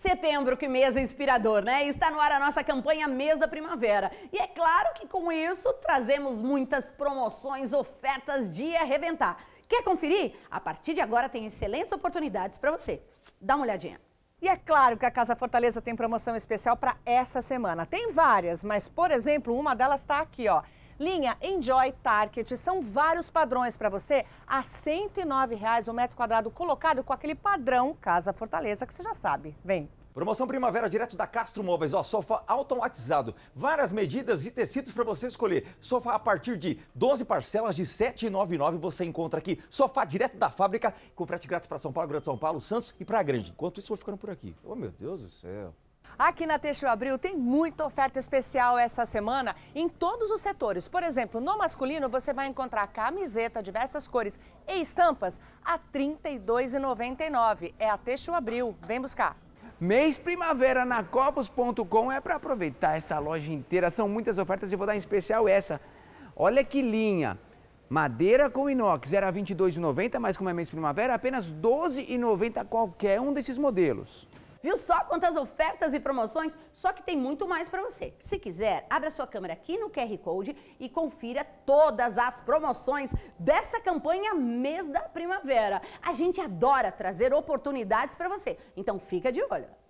Setembro, que mês inspirador, né? Está no ar a nossa campanha Mês da Primavera. E é claro que com isso trazemos muitas promoções, ofertas de arrebentar. Quer conferir? A partir de agora tem excelentes oportunidades para você. Dá uma olhadinha. E é claro que a Casa Fortaleza tem promoção especial para essa semana. Tem várias, mas por exemplo, uma delas está aqui, ó. Linha Enjoy Target. São vários padrões para você a R$ 109,00 o metro quadrado colocado com aquele padrão Casa Fortaleza que você já sabe. Vem! Promoção Primavera direto da Castro Móveis, ó, sofá automatizado, várias medidas e tecidos para você escolher. Sofá a partir de 12 parcelas de 7,99 você encontra aqui. Sofá direto da fábrica, com frete grátis para São Paulo, Grande São Paulo, Santos e Praia Grande. Enquanto isso, vou ficando por aqui. Oh, meu Deus do céu. Aqui na Teixeira Abril tem muita oferta especial essa semana em todos os setores. Por exemplo, no masculino você vai encontrar camiseta diversas cores e estampas a R$ 32,99. É a Teixeira Abril. Vem buscar. Mês Primavera na Copos.com é para aproveitar essa loja inteira. São muitas ofertas e vou dar em especial essa. Olha que linha! Madeira com inox era R$ 22,90, mas como é mês primavera, apenas R$ 12,90 qualquer um desses modelos. Viu só quantas ofertas e promoções? Só que tem muito mais para você. Se quiser, abra sua câmera aqui no QR Code e confira todas as promoções dessa campanha Mês da Primavera. A gente adora trazer oportunidades para você, então fica de olho.